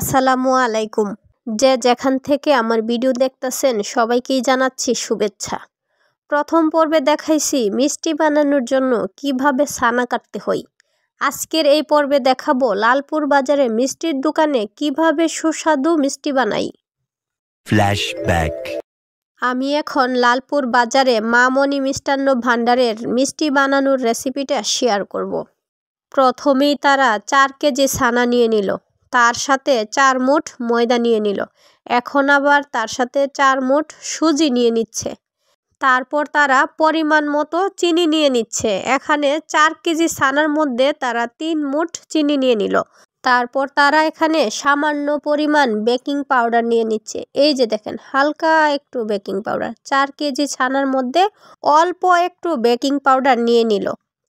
আসসালামু আলাইকুম যে যেখান থেকে আমার ভিডিও দেখতেছেন সবাইকেই জানাচ্ছি শুভেচ্ছা প্রথম পর্বে দেখাইছি মিষ্টি বানানোর জন্য কিভাবে ছানা কাটতে হই আজকের এই পর্বে দেখাবো লালপুর বাজারে মিষ্টির দোকানে কিভাবে সুস্বাদু মিষ্টি বানাই ফ্ল্যাশব্যাক আমি এখন লালপুর বাজারে মামনি মিষ্টান্ন ভাণ্ডারের মিষ্টি বানানোর রেসিপিটা শেয়ার করব। প্রথমেই তারা চার কেজি ছানা নিয়ে নিল তার সাথে চার মুঠ ময়দা নিয়ে নিল এখন আবার তার সাথে চার মুঠ সুজি নিয়ে নিচ্ছে তারপর তারা পরিমাণ মতো চিনি নিয়ে নিচ্ছে এখানে চার কেজি ছানার মধ্যে তারা তিন মুঠ চিনি নিয়ে নিল তারপর তারা এখানে সামান্য পরিমাণ বেকিং পাউডার নিয়ে নিচ্ছে এই যে দেখেন হালকা একটু বেকিং পাউডার চার কেজি ছানার মধ্যে অল্প একটু বেকিং পাউডার নিয়ে নিল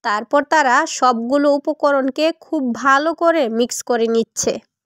তারপর তারা সবগুলো উপকরণকে খুব ভালো করে মিক্স করে নিচ্ছে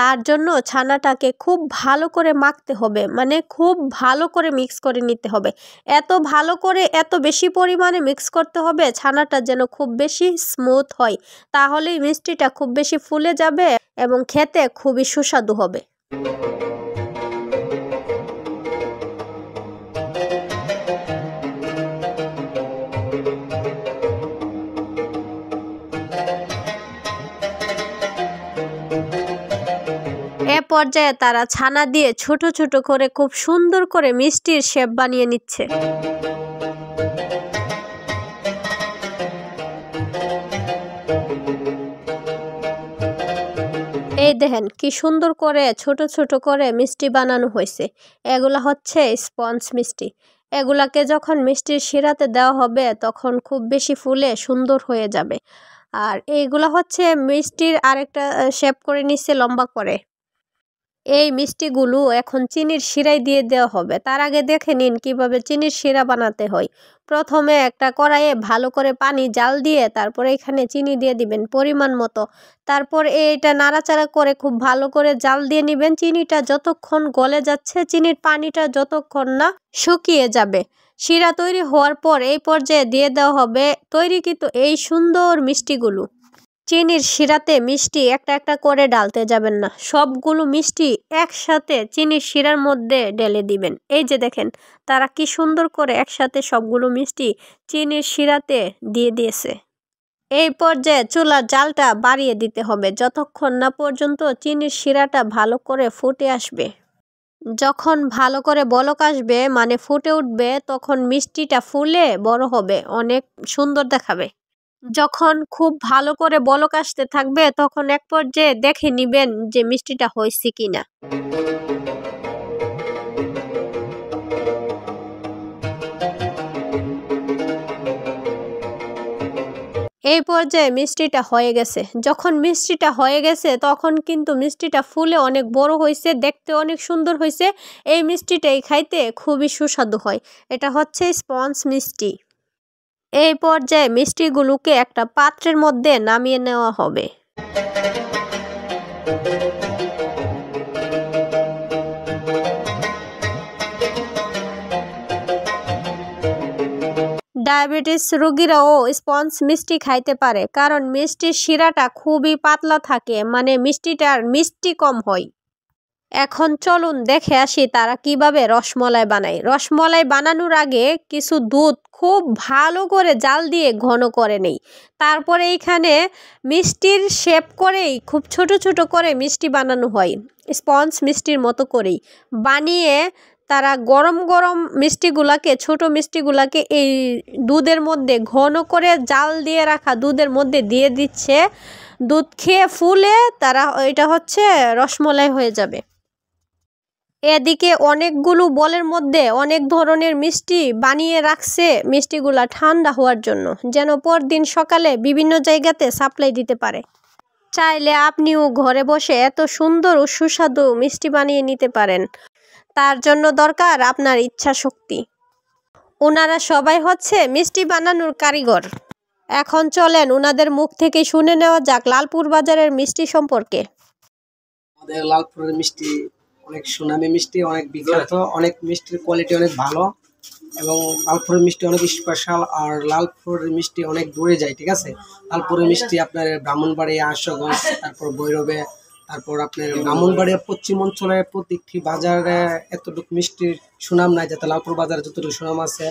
তার জন্য ছানাটাকে খুব ভালো করে মাখতে হবে মানে খুব ভালো করে মিক্স করে নিতে হবে এত ভালো করে এত বেশি পরিমাণে মিক্স করতে হবে ছানাটা যেন খুব বেশি স্মুথ হয় তাহলেই মিষ্টিটা খুব বেশি ফুলে যাবে এবং খেতে খুবই সুস্বাদু হবে এ পর্যায়ে তারা ছানা দিয়ে ছোট ছোট করে খুব সুন্দর করে মিষ্টির শেপ বানিয়ে নিচ্ছে এই দেখেন কি সুন্দর করে ছোট ছোট করে মিষ্টি বানানো হয়েছে এগুলা হচ্ছে স্পঞ্জ মিষ্টি এগুলাকে যখন মিষ্টির শিরাতে দেওয়া হবে তখন খুব বেশি ফুলে সুন্দর হয়ে যাবে আর এইগুলা হচ্ছে মিষ্টির আরেকটা শেপ করে নিচ্ছে লম্বা করে এই মিষ্টিগুলো এখন চিনির শিরায় দিয়ে দেওয়া হবে তার আগে দেখে নিন কিভাবে চিনির শিরা বানাতে হয় প্রথমে একটা কড়াইয়ে ভালো করে পানি জাল দিয়ে তারপরে এখানে চিনি দিয়ে দিবেন পরিমাণ মতো তারপর এইটা নাড়াচাড়া করে খুব ভালো করে জাল দিয়ে নেবেন চিনিটা যতক্ষণ গলে যাচ্ছে চিনির পানিটা যতক্ষণ না শুকিয়ে যাবে শিরা তৈরি হওয়ার পর এই পর্যায়ে দিয়ে দেওয়া হবে তৈরি কিন্তু এই সুন্দর মিষ্টিগুলো চিনির শিরাতে মিষ্টি একটা একটা করে ডালতে যাবেন না সবগুলো মিষ্টি একসাথে চিনির শিরার মধ্যে ঢেলে দিবেন এই যে দেখেন তারা কি সুন্দর করে একসাথে সবগুলো মিষ্টি চিনির শিরাতে দিয়ে দিয়েছে এই পর্যায়ে চুলার জালটা বাড়িয়ে দিতে হবে যতক্ষণ না পর্যন্ত চিনির শিরাটা ভালো করে ফুটে আসবে যখন ভালো করে বলক আসবে মানে ফুটে উঠবে তখন মিষ্টিটা ফুলে বড় হবে অনেক সুন্দর দেখাবে যখন খুব ভালো করে বলক আসতে থাকবে তখন এক পর্যায়ে দেখে নিবেন যে মিষ্টিটা হয়েছে কিনা এই পর্যায়ে মিষ্টিটা হয়ে গেছে যখন মিষ্টিটা হয়ে গেছে তখন কিন্তু মিষ্টিটা ফুলে অনেক বড় হয়েছে দেখতে অনেক সুন্দর হয়েছে এই মিষ্টিটাই খাইতে খুবই সুস্বাদু হয় এটা হচ্ছে স্পঞ্জ মিষ্টি এই পর্যায়ে মিষ্টিগুলোকে একটা পাত্রের মধ্যে নামিয়ে নেওয়া হবে ডায়াবেটিস রোগীরাও স্পঞ্জ মিষ্টি খাইতে পারে কারণ মিষ্টির শিরাটা খুবই পাতলা থাকে মানে মিষ্টিটার মিষ্টি কম হয় এখন চলুন দেখে আসি তারা কিভাবে রসমলাই বানায় রসমলাই বানানোর আগে কিছু দুধ খুব ভালো করে জাল দিয়ে ঘন করে নেই তারপরে এইখানে মিষ্টির শেপ করেই খুব ছোট ছোট করে মিষ্টি বানানো হয় স্পঞ্জ মিষ্টির মতো করেই বানিয়ে তারা গরম গরম মিষ্টিগুলাকে ছোট মিষ্টিগুলাকে এই দুধের মধ্যে ঘন করে জাল দিয়ে রাখা দুধের মধ্যে দিয়ে দিচ্ছে দুধ খেয়ে ফুলে তারা এটা হচ্ছে রসমলাই হয়ে যাবে এদিকে অনেকগুলো বলের মধ্যে অনেক ধরনের মিষ্টি বানিয়ে রাখছে মিষ্টিগুলা ঠান্ডা হওয়ার জন্য যেন পরদিন সকালে বিভিন্ন জায়গাতে সাপ্লাই দিতে পারে চাইলে আপনিও ঘরে বসে এত সুন্দর ও সুস্বাদু মিষ্টি বানিয়ে নিতে পারেন তার জন্য দরকার আপনার ইচ্ছা শক্তি ওনারা সবাই হচ্ছে মিষ্টি বানানোর কারিগর এখন চলেন ওনাদের মুখ থেকে শুনে নেওয়া যাক লালপুর বাজারের মিষ্টি সম্পর্কে আমাদের লালপুরের মিষ্টি অনেক সুনামি মিষ্টি অনেক বিখ্যাত অনেক মিষ্টির কোয়ালিটি অনেক ভালো এবং লালপুরের মিষ্টি অনেক স্পেশাল আর লালপুরের মিষ্টি অনেক দূরে যায় ঠিক আছে লালপুরের মিষ্টি আপনার ব্রাহ্মণবাড়ি আশগঞ্জ তারপর বৈরবে তারপর আপনার ব্রাহ্মণবাড়িয়া পশ্চিম অঞ্চলের প্রত্যেকটি বাজারে এতটুকু মিষ্টির সুনাম নাই যাতে লালপুর বাজারে যতটুকু সুনাম আছে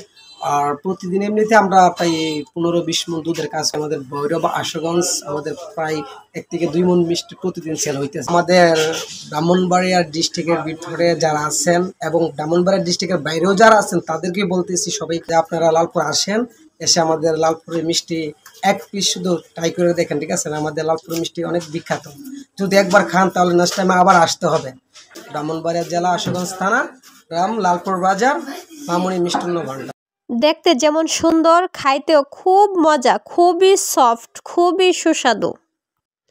আর প্রতিদিন এমনিতে আমরা প্রায় পনেরো বিশ মন দুধের কাছে আমাদের ভৈরব আশগঞ্জ আমাদের প্রায় এক থেকে দুই মন মিষ্টি প্রতিদিন সেল হইতেছে আমাদের ব্রাহ্মণবাড়িয়া ডিস্ট্রিক্টের ভিতরে যারা আছেন এবং ব্রাহ্মণবাড়িয়া ডিস্ট্রিক্টের বাইরেও যারা আছেন তাদেরকে বলতেছি সবাইকে আপনারা লালপুর আসেন এসে আমাদের লালপুরের মিষ্টি এক পিস শুধু ট্রাই করে দেখেন ঠিক আছে আমাদের লালপুরের মিষ্টি অনেক বিখ্যাত যদি একবার খান তাহলে নেক্সট টাইমে আবার আসতে হবে ব্রাহ্মণবাড়িয়া জেলা আশুগঞ্জ থানা গ্রাম লালপুর বাজার মামুনি মিষ্টান্ন ভান্ডার দেখতে যেমন সুন্দর খাইতেও খুব মজা খুবই সফট খুবই সুস্বাদু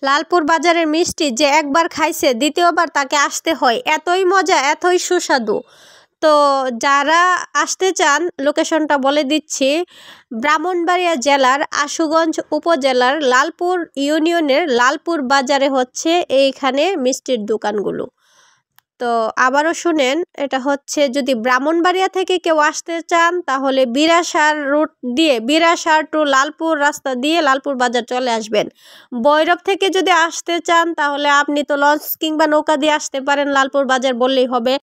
লালপুর বাজারের মিষ্টি যে একবার খাইছে দ্বিতীয়বার তাকে আসতে হয় এতই মজা এতই সুস্বাদু তো যারা আসতে চান লোকেশনটা বলে দিচ্ছি ব্রাহ্মণবাড়িয়া জেলার আশুগঞ্জ উপজেলার লালপুর ইউনিয়নের লালপুর বাজারে হচ্ছে এইখানে মিষ্টির দোকানগুলো তো আবারও শুনেন এটা হচ্ছে যদি ব্রাহ্মণবাড়িয়া থেকে কেউ আসতে চান তাহলে বিরাসার রুট দিয়ে বিরাসার টু লালপুর রাস্তা দিয়ে লালপুর বাজার চলে আসবেন বৈরব থেকে যদি আসতে চান তাহলে আপনি তো লঞ্চ কিংবা নৌকা দিয়ে আসতে পারেন লালপুর বাজার বললেই হবে